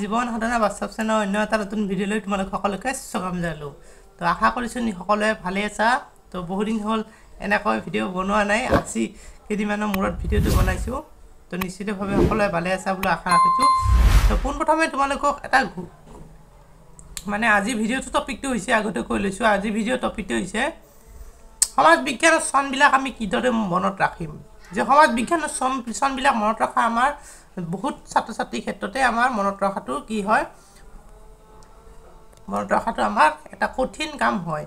জীৱন সাধনা বাস্তৱ চেনৰ অন্য এটা নতুন ভিডিঅ'লৈ তোমালোক সকলোকে স্বাগতম জনালোঁ তো আশা কৰিছোঁ নি সকলোৱে ভালেই আছা তো বহুদিন হ'ল এনেকৈ ভিডিঅ' বনোৱা নাই আজি কেইদিনমানৰ মূৰত ভিডিঅ'টো বনাইছোঁ তো নিশ্চিতভাৱে সকলোৱে ভালে আছা বুলি আশা ৰাখিছোঁ তো পোনপ্ৰথমে তোমালোকক এটা মানে আজি ভিডিঅ'টো টপিকটো হৈছে আগতে কৈ লৈছোঁ আজি ভিডিঅ' টপিকটো হৈছে সমাজ বিজ্ঞানৰ চনবিলাক আমি কিদৰে মনত ৰাখিম যে সমাজ বিজ্ঞানৰ চম মিশ্ৰণবিলাক মনত ৰখা আমাৰ বহুত ছাত্ৰ ছাত্ৰীৰ ক্ষেত্ৰতে আমাৰ মনত ৰখাটো কি হয় মনত ৰখাটো আমাৰ এটা কঠিন কাম হয়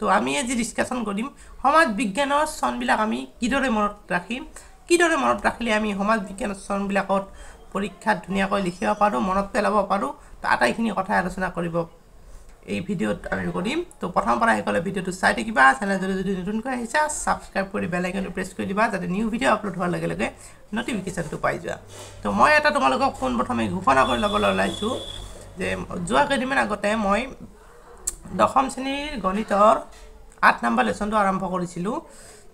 তো আমি আজি ডিছকাশ্যন কৰিম সমাজ বিজ্ঞানৰ চনবিলাক আমি কিদৰে মনত ৰাখিম কিদৰে মনত ৰাখিলে আমি সমাজ বিজ্ঞানৰ চনবিলাকত পৰীক্ষাত ধুনীয়াকৈ লিখিব পাৰোঁ মনত পেলাব পাৰোঁ তো আটাইখিনি কথাই আলোচনা কৰিব এই ভিডিঅ'ত আমি কৰিম তো প্ৰথম প্ৰথমৰপৰা সেইকলে ভিডিঅ'টো চাই থাকিবা চেনেলটো যদি নতুনকৈ আহিছা ছাবস্ক্ৰাইব কৰি বেলেগ প্ৰেছ কৰি দিবা যাতে নিউ ভিডিঅ' আপলোড হোৱাৰ লগে লগে ন'টিফিকেশ্যনটো পাই যোৱা তো মই এটা তোমালোকক পোনপ্ৰথমে ঘোষণা কৰি ল'বলৈ ওলাইছোঁ যে যোৱা কেইদিনমান আগতে মই দশম শ্ৰেণীৰ গণিতৰ আঠ নম্বৰ লেচনটো আৰম্ভ কৰিছিলোঁ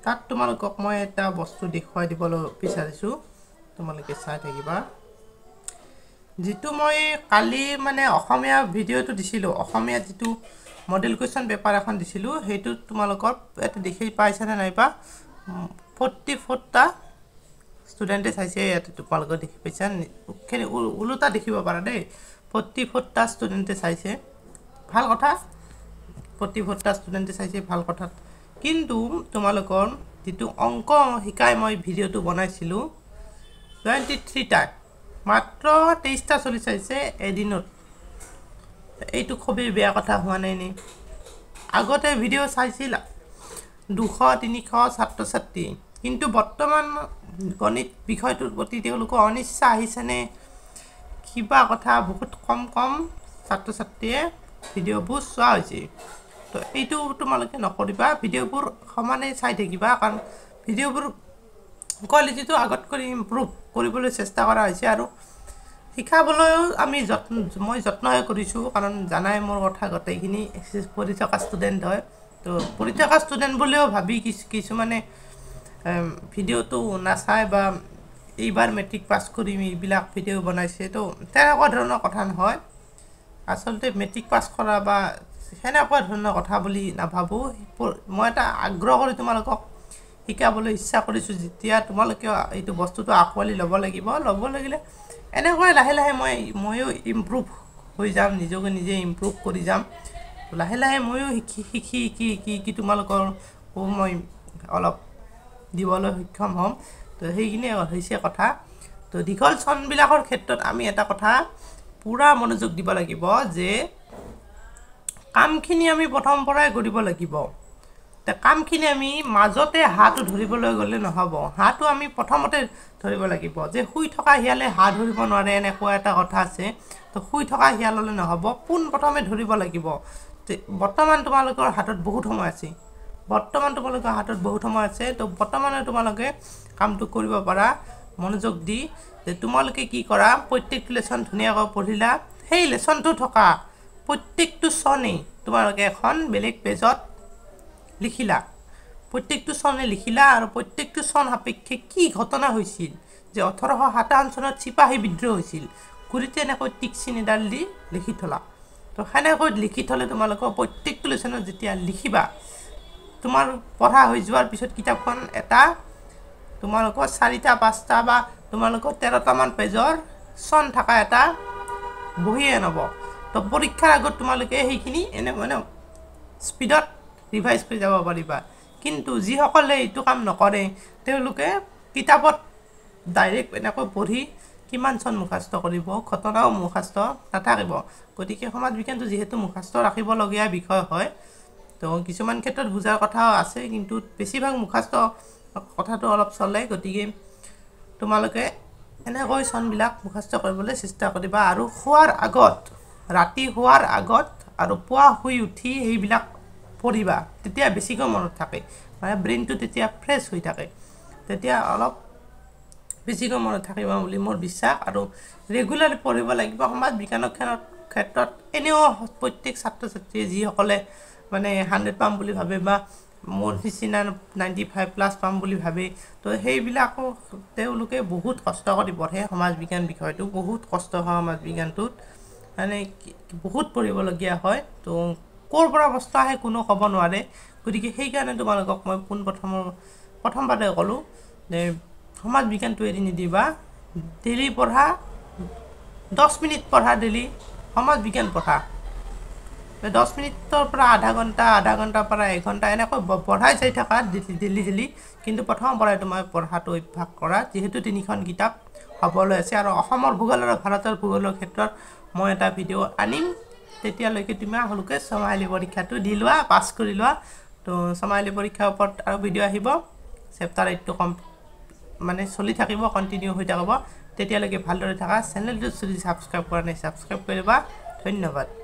তাত তোমালোকক মই এটা বস্তু দেখুৱাই দিবলৈ বিচাৰিছোঁ তোমালোকে চাই থাকিবা যিটো মই কালি মানে অসমীয়া ভিডিঅ'টো দিছিলোঁ অসমীয়া যিটো মডেল কুৱেশ্যন পেপাৰ এখন দিছিলোঁ সেইটো তোমালোকৰ ইয়াতে দেখি পাইছানে নাই পা ফৰ্টি ফ'ৰটা ষ্টুডেণ্টে চাইছে ইয়াতে তোমালোকৰ দেখি পাইছা খেলি ওলোটা দেখিব পাৰা দেই ফৰ্টি ফ'ৰটা ষ্টুডেণ্টে চাইছে ভাল কথা ফৰ্টি ফ'ৰটা ষ্টুডেণ্টে চাইছে ভাল কথা কিন্তু তোমালোকৰ যিটো অংক শিকাই মই ভিডিঅ'টো বনাইছিলোঁ টুৱেণ্টি থ্ৰী মাত্ৰ তেইছটা চলি চাইছে এদিনত এইটো খুবেই বেয়া কথা হোৱা নাই নে আগতে ভিডিঅ' চাইছিল দুশ তিনিশ ছাত্ৰ ছাত্ৰী কিন্তু বৰ্তমান গণিত বিষয়টোৰ প্ৰতি তেওঁলোকৰ অনিচ্ছা আহিছেনে কিবা কথা বহুত কম কম ছাত্ৰ ছাত্ৰীয়ে ভিডিঅ'বোৰ চোৱা হৈছে তো এইটো তোমালোকে নকৰিবা ভিডিঅ'বোৰ সমানেই চাই থাকিবা কাৰণ ভিডিঅ'বোৰ কোৱালিটিটো আগত কৰি ইম্প্ৰুভ কৰিবলৈ চেষ্টা কৰা হৈছে আৰু শিকাবলৈও আমি যত্ন মই যত্নহে কৰিছোঁ কাৰণ জানাই মোৰ কথা গোটেইখিনি পঢ়ি থকা ষ্টুডেণ্ট হয় তো পঢ়ি থকা ষ্টুডেণ্ট বুলিও ভাবি কিছু কিছুমানে ভিডিঅ'টো নাচায় বা এইবাৰ মেট্ৰিক পাছ কৰিম এইবিলাক ভিডিঅ' বনাইছে তো তেনেকুৱা ধৰণৰ কথা নহয় আচলতে মেট্ৰিক পাছ কৰা বা সেনেকুৱা ধৰণৰ কথা বুলি নাভাবোঁ মই এটা আগ্ৰহ কৰি তোমালোকক শিকাবলৈ ইচ্ছা কৰিছোঁ যেতিয়া তোমালোকে এইটো বস্তুটো আঁকোৱালি ল'ব লাগিব ল'ব লাগিলে এনেকৈ লাহে লাহে মই ময়ো ইম্প্ৰুভ হৈ যাম নিজকে নিজে ইম্প্ৰুভ কৰি যাম লাহে লাহে ময়ো শিকি শিকি শিকি শিকি শিকি তোমালোকৰ মই অলপ দিবলৈ সক্ষম হ'ম তো সেইখিনিয়ে হৈছে কথা তো দীঘল চনবিলাকৰ ক্ষেত্ৰত আমি এটা কথা পূৰা মনোযোগ দিব লাগিব যে কামখিনি আমি প্ৰথম পৰাই কৰিব লাগিব কামখিনি আমি মাজতে হাতটো ধৰিবলৈ গ'লে নহ'ব হাতটো আমি প্ৰথমতে ধৰিব লাগিব যে শুই থকা শিয়ালে হাত ধৰিব নোৱাৰে এনেকুৱা এটা কথা আছে তো শুই থকা শিয়াললৈ নহ'ব পোন প্ৰথমে ধৰিব লাগিব বৰ্তমান তোমালোকৰ হাতত বহুত সময় আছে বৰ্তমান তোমালোকৰ হাতত বহুত সময় আছে তো বৰ্তমানে তোমালোকে কামটো কৰিব পাৰা মনোযোগ দি যে তোমালোকে কি কৰা প্ৰত্যেকটো লেচন ধুনীয়াকৈ পঢ়িলা সেই লেচনটো থকা প্ৰত্যেকটো চনেই তোমালোকে এখন বেলেগ পেজত লিখিলা প্ৰত্যেকটো চনে লিখিলা আৰু প্ৰত্যেকটো চন সাপেক্ষে কি ঘটনা হৈছিল যে ওঠৰশ সাতাৱন্ন চনত চিপাহী বিদ্ৰোহ হৈছিল কুৰিতে এনেকৈ টিকচিন এডাল দি লিখি থলা তো সেনেকৈ লিখি থ'লে তোমালোকৰ প্ৰত্যেকটো লেচনত যেতিয়া লিখিবা তোমাৰ পঢ়া হৈ যোৱাৰ পিছত কিতাপখন এটা তোমালোকৰ চাৰিটা পাঁচটা বা তোমালোকৰ তেৰটামান পেজৰ চন থকা এটা বহিয়ে নব তো পৰীক্ষাৰ আগত তোমালোকে সেইখিনি এনে মানে স্পীডত ৰিভাইজ কৰি যাব পাৰিবা কিন্তু যিসকলে এইটো কাম নকৰে তেওঁলোকে কিতাপত ডাইৰেক্ট এনেকৈ পঢ়ি কিমান চন মুখাস্ত কৰিব ঘটনাও মুখাস্ত নাথাকিব গতিকে সমাজ বিজ্ঞানটো যিহেতু মুখাস্ত ৰাখিবলগীয়া বিষয় হয় তো কিছুমান ক্ষেত্ৰত বুজাৰ কথাও আছে কিন্তু বেছিভাগ মুখাস্ত কথাটো অলপ চলে গতিকে তোমালোকে এনেকৈ চনবিলাক মুখাস্ত কৰিবলৈ চেষ্টা কৰিবা আৰু শোৱাৰ আগত ৰাতি শোৱাৰ আগত আৰু পুৱা শুই উঠি সেইবিলাক পঢ়িবা তেতিয়া বেছিকৈ মনত থাকে মানে ব্ৰেইনটো তেতিয়া ফ্ৰেছ হৈ থাকে তেতিয়া অলপ বেছিকৈ মনত থাকিব বুলি মোৰ বিশ্বাস আৰু ৰেগুলাৰ পঢ়িব লাগিব সমাজ বিজ্ঞানৰ ক্ষেত্ৰত এনেও প্ৰত্যেক ছাত্ৰ ছাত্ৰীয়ে যিসকলে মানে হাণ্ড্ৰেড পাম বুলি ভাবে বা মোৰ sixty nine ninety five plus পাম বুলি ভাবে তো সেইবিলাকো তেওঁলোকে বহুত কষ্ট কৰি পঢ়ে সমাজ বিজ্ঞান বিষয়টো বহুত কষ্ট হয় সমাজ বিজ্ঞানটোত মানে বহুত পঢ়িবলগীয়া হয় তো ক'ৰ পৰা বস্তু আহে কোনো ক'ব নোৱাৰে গতিকে সেইকাৰণে তোমালোকক মই পোনপ্ৰথমৰ প্ৰথমবাৰে ক'লোঁ যে সমাজ বিজ্ঞানটো এৰি নিদিবা ডেইলি পঢ়া দহ মিনিট পঢ়া ডেইলি সমাজ বিজ্ঞান পঢ়া দহ মিনিটৰ পৰা আধা ঘণ্টা আধা ঘণ্টাৰ পৰা এঘণ্টা এনেকৈ পঢ়াই চাই থাকা ডেইলি ডেইলি কিন্তু প্ৰথম পৰাই তোমাৰ পঢ়াটো অভ্যাস কৰা যিহেতু তিনিখন কিতাপ হ'বলৈ আছে আৰু অসমৰ ভূগোল আৰু ভাৰতৰ ভূগোলৰ ক্ষেত্ৰত মই এটা ভিডিঅ' আনিম তেতিয়ালৈকে তুমি আহলোকে সমাইলী পৰীক্ষাটো দি লোৱা পাছ কৰি লোৱা তো সমাইলী পৰীক্ষাৰ ওপৰত আৰু ভিডিঅ' আহিব চেপ্টাৰ এইটটো কম মানে চলি থাকিব কণ্টিনিউ হৈ থাকিব তেতিয়ালৈকে ভালদৰে থাকা চেনেলটো যদি ছাবস্ক্ৰাইব কৰা নাই ছাবস্ক্ৰাইব কৰিবা ধন্যবাদ